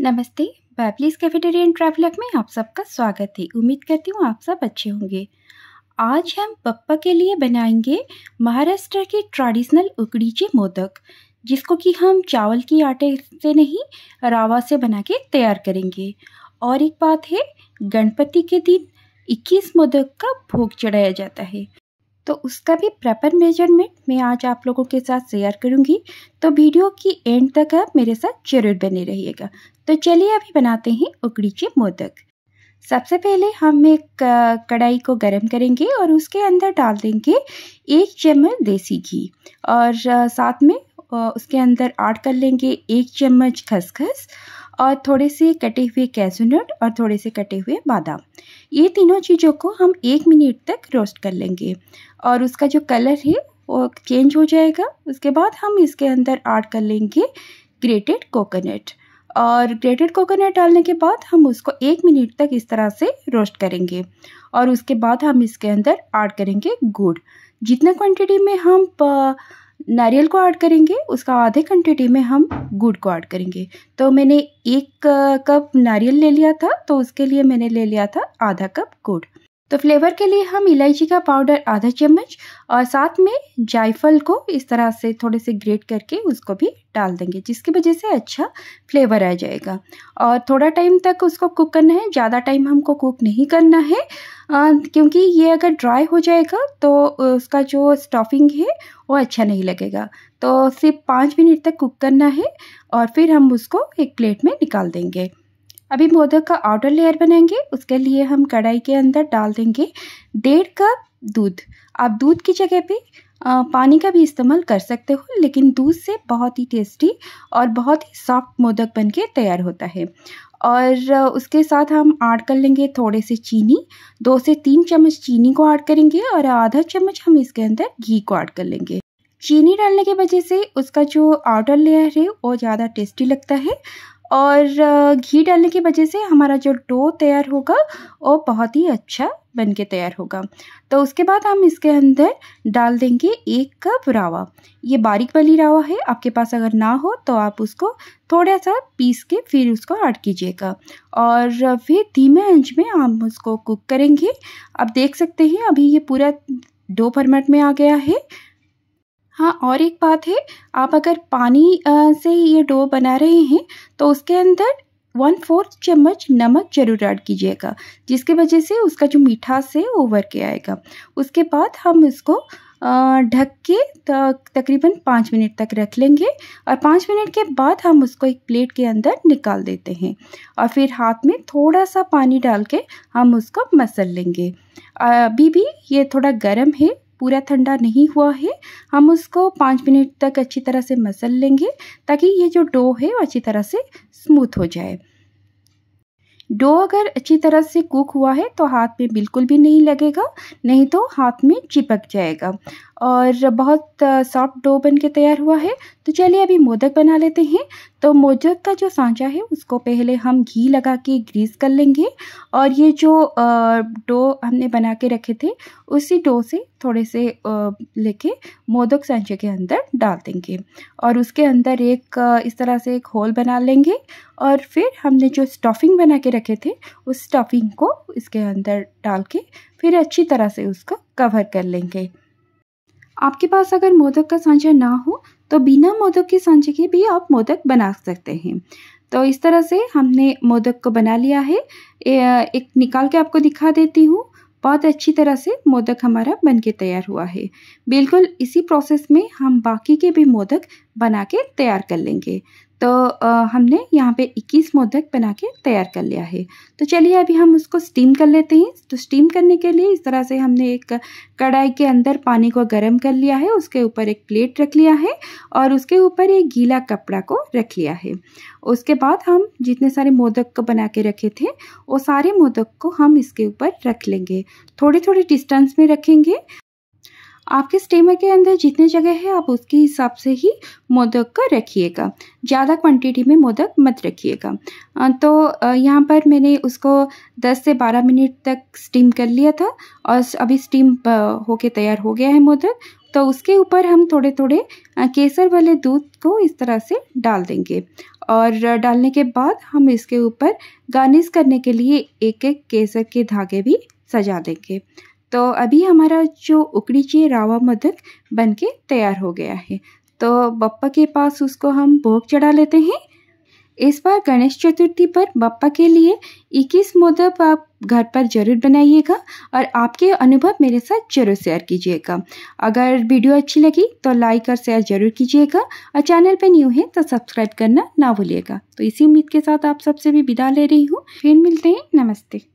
नमस्ते बैबलीस कैफेटेरियन एंड में आप सबका स्वागत है उम्मीद करती हूँ आप सब अच्छे होंगे आज हम पप्पा के लिए बनाएंगे महाराष्ट्र के ट्रेडिशनल उकड़ीचे मोदक जिसको कि हम चावल की आटे से नहीं रावा से बना के तैयार करेंगे और एक बात है गणपति के दिन 21 मोदक का भोग चढ़ाया जाता है तो उसका भी प्रॉपर मेजरमेंट मैं आज आप लोगों के साथ शेयर करूंगी तो वीडियो की एंड तक आप मेरे साथ जरूर बने रहिएगा तो चलिए अभी बनाते हैं उकड़ी के मोदक सबसे पहले हम एक कढ़ाई को गर्म करेंगे और उसके अंदर डाल देंगे एक चम्मच देसी घी और साथ में उसके अंदर ऐड कर लेंगे एक चम्मच खसखस और थोड़े से कटे हुए कैसोनट और थोड़े से कटे हुए बादाम ये तीनों चीज़ों को हम एक मिनट तक रोस्ट कर लेंगे और उसका जो कलर है वो चेंज हो जाएगा उसके बाद हम इसके अंदर ऐड कर लेंगे ग्रेटेड कोकोनट और ग्रेटेड कोकोनट डालने के बाद हम उसको एक मिनट तक इस तरह से रोस्ट करेंगे और उसके बाद हम इसके अंदर ऐड करेंगे गुड़ जितना क्वांटिटी में हम नारियल को ऐड करेंगे उसका आधे क्वान्टिटी में हम गुड़ को ऐड करेंगे तो मैंने एक कप नारियल ले लिया था तो उसके लिए मैंने ले लिया था आधा कप गुड़ तो फ्लेवर के लिए हम इलायची का पाउडर आधा चम्मच और साथ में जायफल को इस तरह से थोड़े से ग्रेट करके उसको भी डाल देंगे जिसकी वजह से अच्छा फ्लेवर आ जाएगा और थोड़ा टाइम तक उसको कुक करना है ज़्यादा टाइम हमको कुक नहीं करना है आ, क्योंकि ये अगर ड्राई हो जाएगा तो उसका जो स्टफिंग है वो अच्छा नहीं लगेगा तो सिर्फ पाँच मिनट तक कुक करना है और फिर हम उसको एक प्लेट में निकाल देंगे अभी मोदक का आउटर लेयर बनाएंगे उसके लिए हम कढ़ाई के अंदर डाल देंगे डेढ़ कप दूध आप दूध की जगह पे आ, पानी का भी इस्तेमाल कर सकते हो लेकिन दूध से बहुत ही टेस्टी और बहुत ही सॉफ्ट मोदक बन के तैयार होता है और उसके साथ हम ऐड कर लेंगे थोड़े से चीनी दो से तीन चम्मच चीनी को ऐड करेंगे और आधा चम्मच हम इसके अंदर घी को ऐड कर लेंगे चीनी डालने की वजह से उसका जो आउटर लेयर है वो ज़्यादा टेस्टी लगता है और घी डालने की वजह से हमारा जो डो तैयार होगा वो बहुत ही अच्छा बन के तैयार होगा तो उसके बाद हम इसके अंदर डाल देंगे एक कप रावा ये बारीक वाली रावा है आपके पास अगर ना हो तो आप उसको थोड़ा सा पीस के फिर उसको ऐड कीजिएगा और फिर धीमे आंच में हम उसको कुक करेंगे आप देख सकते हैं अभी ये पूरा डो फॉर्मेट में आ गया है हाँ और एक बात है आप अगर पानी आ, से ये डो बना रहे हैं तो उसके अंदर वन फोर्थ चम्मच नमक जरूर ऐड कीजिएगा जिसके वजह से उसका जो मीठा है ओवर के आएगा उसके बाद हम इसको ढक के तकरीबन पाँच मिनट तक रख लेंगे और पाँच मिनट के बाद हम उसको एक प्लेट के अंदर निकाल देते हैं और फिर हाथ में थोड़ा सा पानी डाल के हम उसको मसल लेंगे अभी भी ये थोड़ा गर्म है पूरा ठंडा नहीं हुआ है हम उसको पाँच मिनट तक अच्छी तरह से मसल लेंगे ताकि ये जो डो है वो अच्छी तरह से स्मूथ हो जाए डो अगर अच्छी तरह से कुक हुआ है तो हाथ में बिल्कुल भी नहीं लगेगा नहीं तो हाथ में चिपक जाएगा और बहुत सॉफ्ट डो बन के तैयार हुआ है तो चलिए अभी मोदक बना लेते हैं तो मोदक का जो सांचा है उसको पहले हम घी लगा के ग्रीस कर लेंगे और ये जो डो हमने बना के रखे थे उसी डो से थोड़े से लेके मोदक सांचे के अंदर डाल देंगे और उसके अंदर एक इस तरह से एक होल बना लेंगे और फिर हमने जो स्टफिंग बना के रखे थे उस स्टफिंग को इसके अंदर डाल के फिर अच्छी तरह से उसका कवर कर लेंगे आपके पास अगर मोदक का सांचा ना हो तो बिना मोदक के सांचे के भी आप मोदक बना सकते हैं तो इस तरह से हमने मोदक को बना लिया है एक निकाल के आपको दिखा देती हूँ बहुत अच्छी तरह से मोदक हमारा बन के तैयार हुआ है बिल्कुल इसी प्रोसेस में हम बाकी के भी मोदक बना के तैयार कर लेंगे तो आ, हमने यहाँ पे 21 मोदक बना के तैयार कर लिया है तो चलिए अभी हम उसको स्टीम कर लेते हैं तो स्टीम करने के लिए इस तरह से हमने एक कढ़ाई के अंदर पानी को गर्म कर लिया है उसके ऊपर एक प्लेट रख लिया है और उसके ऊपर एक गीला कपड़ा को रख लिया है उसके बाद हम जितने सारे मोदक को बना के रखे थे वो सारे मोदक को हम इसके ऊपर रख लेंगे थोड़े थोड़े डिस्टेंस में रखेंगे आपके स्टेमर के अंदर जितने जगह है आप उसके हिसाब से ही मोदक का रखिएगा ज़्यादा क्वांटिटी में मोदक मत रखिएगा तो यहाँ पर मैंने उसको 10 से 12 मिनट तक स्टीम कर लिया था और अभी स्टीम होके तैयार हो गया है मोदक तो उसके ऊपर हम थोड़े थोड़े केसर वाले दूध को इस तरह से डाल देंगे और डालने के बाद हम इसके ऊपर गार्निश करने के लिए एक एक केसर के धागे भी सजा देंगे तो अभी हमारा जो उकड़ीचे रावा मोदक बन के तैयार हो गया है तो बप्पा के पास उसको हम भोग चढ़ा लेते हैं इस बार गणेश चतुर्थी पर बप्पा के लिए 21 मोदक आप घर पर जरूर बनाइएगा और आपके अनुभव मेरे साथ जरूर शेयर कीजिएगा अगर वीडियो अच्छी लगी तो लाइक और शेयर जरूर कीजिएगा और चैनल पर न्यू है तो सब्सक्राइब करना ना भूलिएगा तो इसी उम्मीद के साथ आप सबसे भी विदा ले रही हूँ फिर मिलते हैं नमस्ते